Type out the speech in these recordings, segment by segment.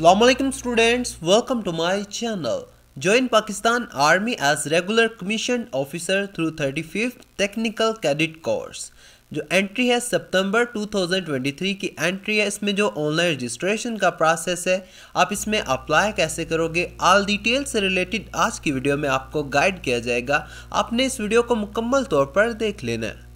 Aslam students welcome to my channel join Pakistan army as regular commission officer through thirty fifth technical cadet course जो entry है सितंबर 2023 की entry है इसमें जो ऑनलाइन रजिस्ट्रेशन का प्रोसेस है आप इसमें अप्लाई कैसे करोगे ऑल डिटेल से रिलेटेड आज की वीडियो में आपको गाइड किया जाएगा आपने इस वीडियो को मुकम्मल तौर पर देख लेना है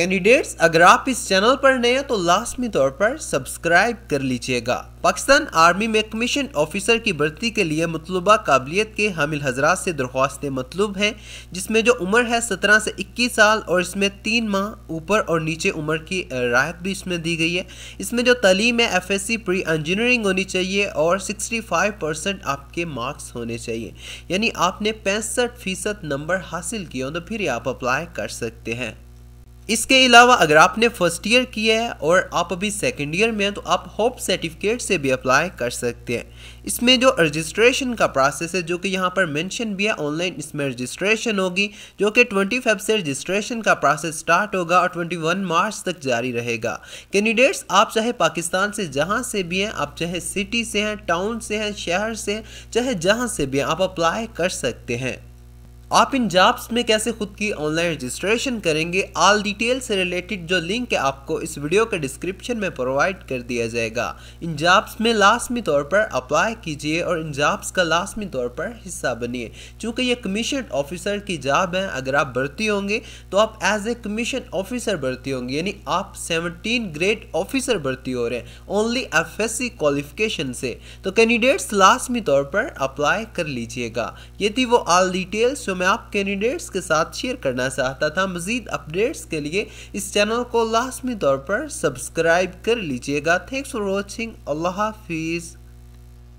कैंडिडेट्स अगर आप इस चैनल पर नए हैं तो लाजमी तौर पर सब्सक्राइब कर लीजिएगा पाकिस्तान आर्मी में कमीशन ऑफिसर की भर्ती के लिए मतलूबा काबिलियत के हामिल हजरात से दरख्वास्तें मतलूब हैं जिसमें जो उम्र है सत्रह से इक्कीस साल और इसमें तीन माह ऊपर और नीचे उम्र की राहत भी इसमें दी गई है इसमें जो तलीम है F S C pre engineering होनी चाहिए और सिक्सटी फाइव परसेंट आपके मार्क्स होने चाहिए यानी आपने पैंसठ फीसद नंबर हासिल किए हों तो फिर आप अप्लाई कर सकते हैं इसके अलावा अगर आपने फर्स्ट ईयर किया है और आप अभी सेकेंड ईयर में हैं तो आप होप सर्टिफिकेट से भी अप्लाई कर सकते हैं इसमें जो रजिस्ट्रेशन का प्रोसेस है जो कि यहाँ पर मेंशन भी है ऑनलाइन इसमें रजिस्ट्रेशन होगी जो कि 20 फेब से रजिस्ट्रेशन का प्रोसेस स्टार्ट होगा और 21 मार्च तक जारी रहेगा कैंडिडेट्स आप चाहे पाकिस्तान से जहाँ से भी हैं आप चाहे सिटी से हैं टाउन से हैं शहर से हैं चाहे जहाँ से भी हैं आप अप्लाई कर सकते हैं आप इन जॉब्स में कैसे खुद की ऑनलाइन रजिस्ट्रेशन करेंगे ऑल डिटेल से रिलेटेड जो लिंक है आपको इस वीडियो के डिस्क्रिप्शन में प्रोवाइड कर दिया जाएगा इन जॉब्स में लाजमी तौर पर अप्लाई कीजिए और इन जॉब्स का लाजमी तौर पर हिस्सा बनिए चूँकि ये कमीशन ऑफिसर की जॉब है अगर आप भर्ती होंगे तो आप एज ए कमीशन ऑफिसर भर्ती होंगे यानी आप सेवनटीन ग्रेड ऑफिसर भर्ती हो रहे हैं only F S C qualification से तो कैंडिडेट्स लाजमी तौर पर अप्लाई कर लीजिएगा यदि वो ऑल डिटेल्स मैं आप कैंडिडेट्स के साथ शेयर करना चाहता था मज़ीद अपडेट्स के लिए इस चैनल को लाजमी तौर पर सब्सक्राइब कर लीजिएगा थैंक्स फॉर वॉचिंग अल्लाह हाफिज़